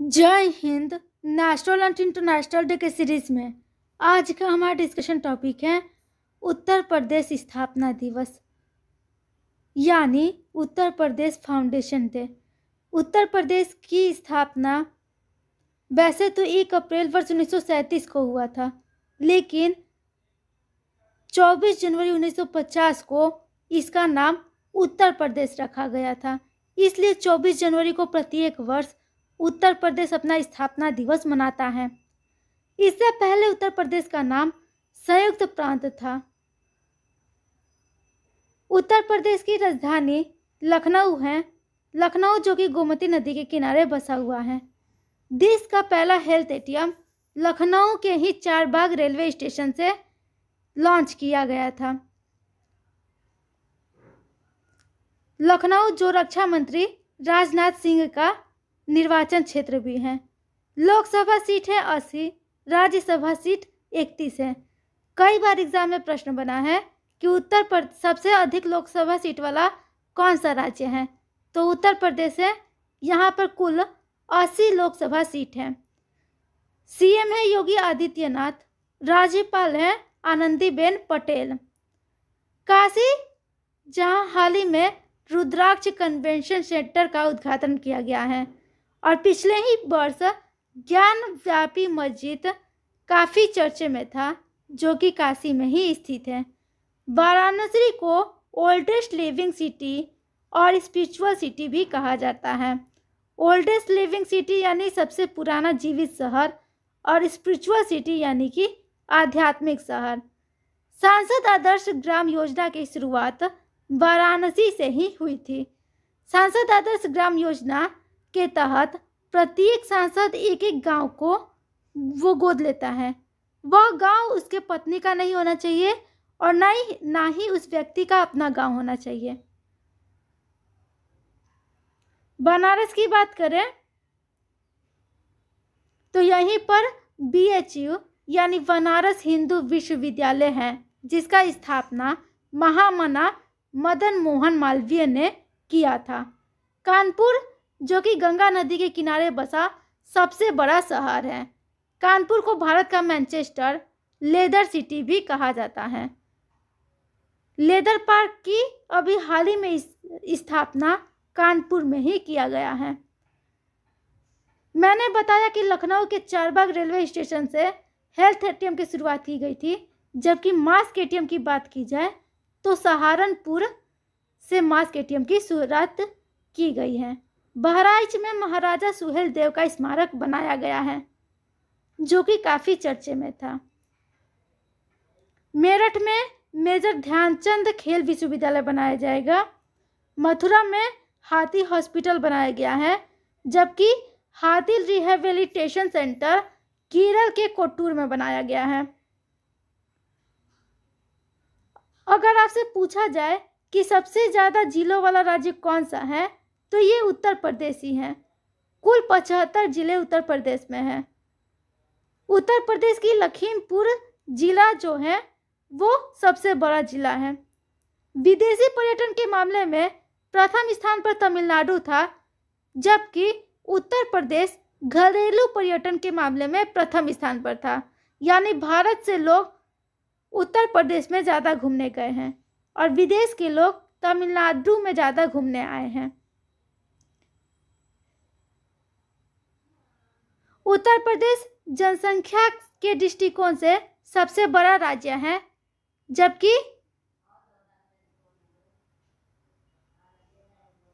जय Hind national and international day के series में आज का हमारा डिस्कशन टॉपिक है उत्तर प्रदेश स्थापना दिवस यानी उत्तर प्रदेश फाउंडेशन डे उत्तर प्रदेश की स्थापना वैसे तो एक अप्रैल वर्ष उन्नीस को हुआ था लेकिन 24 जनवरी 1950 को इसका नाम उत्तर प्रदेश रखा गया था इसलिए 24 जनवरी को प्रत्येक वर्ष उत्तर प्रदेश अपना स्थापना दिवस मनाता है इससे पहले उत्तर प्रदेश का नाम संयुक्त प्रांत था उत्तर प्रदेश की राजधानी लखनऊ है लखनऊ जो कि गोमती नदी के किनारे बसा हुआ है देश का पहला हेल्थ एटीएम लखनऊ के ही चारबाग रेलवे स्टेशन से लॉन्च किया गया था लखनऊ जो रक्षा मंत्री राजनाथ सिंह का निर्वाचन क्षेत्र भी हैं लोकसभा सीट है अस्सी राज्यसभा सीट इकतीस है कई बार एग्जाम में प्रश्न बना है कि उत्तर प्रदेश सबसे अधिक लोकसभा सीट वाला कौन सा राज्य है तो उत्तर प्रदेश है यहाँ पर कुल अस्सी लोकसभा सीट है सीएम है योगी आदित्यनाथ राज्यपाल है आनंदीबेन पटेल काशी जहाँ हाल ही में रुद्राक्ष कन्वेंशन सेंटर का उद्घाटन किया गया है और पिछले ही वर्ष ज्ञान व्यापी मस्जिद काफ़ी चर्चे में था जो कि काशी में ही स्थित है वाराणसी को ओल्डेस्ट लिविंग सिटी और स्पिरिचुअल सिटी भी कहा जाता है ओल्डेस्ट लिविंग सिटी यानी सबसे पुराना जीवित शहर और स्पिरिचुअल सिटी यानी कि आध्यात्मिक शहर सांसद आदर्श ग्राम योजना की शुरुआत वाराणसी से ही हुई थी सांसद आदर्श ग्राम योजना के तहत प्रत्येक सांसद एक एक गांव को वो गोद लेता है वह गांव उसके पत्नी का नहीं होना चाहिए और ना ही ना ही उस व्यक्ति का अपना गांव होना चाहिए बनारस की बात करें तो यहीं पर बी यानी बनारस हिंदू विश्वविद्यालय है जिसका स्थापना महामना मदन मोहन मालवीय ने किया था कानपुर जो कि गंगा नदी के किनारे बसा सबसे बड़ा शहर है कानपुर को भारत का मैनचेस्टर लेदर सिटी भी कहा जाता है लेदर पार्क की अभी हाल ही में स्थापना कानपुर में ही किया गया है मैंने बताया कि लखनऊ के चारबाग रेलवे स्टेशन से हेल्थ ए की शुरुआत की गई थी जबकि मास्क ए की बात की जाए तो सहारनपुर से मास्क ए की शुरुआत की गई है बहराइच में महाराजा सुहेल देव का स्मारक बनाया गया है जो कि काफ़ी चर्चे में था मेरठ में मेजर ध्यानचंद खेल विश्वविद्यालय बनाया जाएगा मथुरा में हाथी हॉस्पिटल बनाया गया है जबकि हाथी रिहेबिलिटेशन सेंटर केरल के कोटूर में बनाया गया है अगर आपसे पूछा जाए कि सबसे ज़्यादा जिलों वाला राज्य कौन सा है तो ये उत्तर प्रदेश ही हैं कुल पचहत्तर ज़िले उत्तर प्रदेश में हैं उत्तर प्रदेश की लखीमपुर ज़िला जो है वो सबसे बड़ा ज़िला है विदेशी पर्यटन के मामले में प्रथम स्थान पर तमिलनाडु था जबकि उत्तर प्रदेश घरेलू पर्यटन के मामले में प्रथम स्थान पर था यानी भारत से लोग उत्तर प्रदेश में ज़्यादा घूमने गए हैं और विदेश के लोग तमिलनाडु में ज़्यादा घूमने आए हैं उत्तर प्रदेश जनसंख्या के दृष्टिकोण से सबसे बड़ा राज्य है जबकि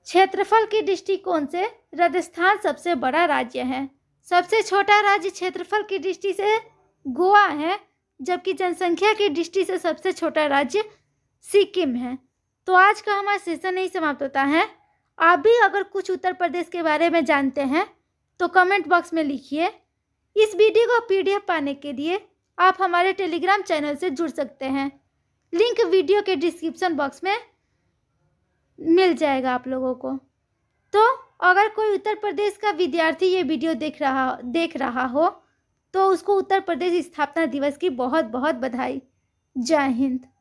क्षेत्रफल के दृष्टिकोण से राजस्थान सबसे बड़ा राज्य है सबसे छोटा राज्य क्षेत्रफल की दृष्टि से गोवा है जबकि जनसंख्या की दृष्टि से सबसे छोटा राज्य सिक्किम है तो आज का हमारा सेशन नहीं समाप्त होता है आप भी अगर कुछ उत्तर प्रदेश के बारे में जानते हैं तो कमेंट बॉक्स में लिखिए इस वीडियो को पीडीएफ पाने के लिए आप हमारे टेलीग्राम चैनल से जुड़ सकते हैं लिंक वीडियो के डिस्क्रिप्शन बॉक्स में मिल जाएगा आप लोगों को तो अगर कोई उत्तर प्रदेश का विद्यार्थी ये वीडियो देख रहा देख रहा हो तो उसको उत्तर प्रदेश स्थापना दिवस की बहुत बहुत बधाई जय हिंद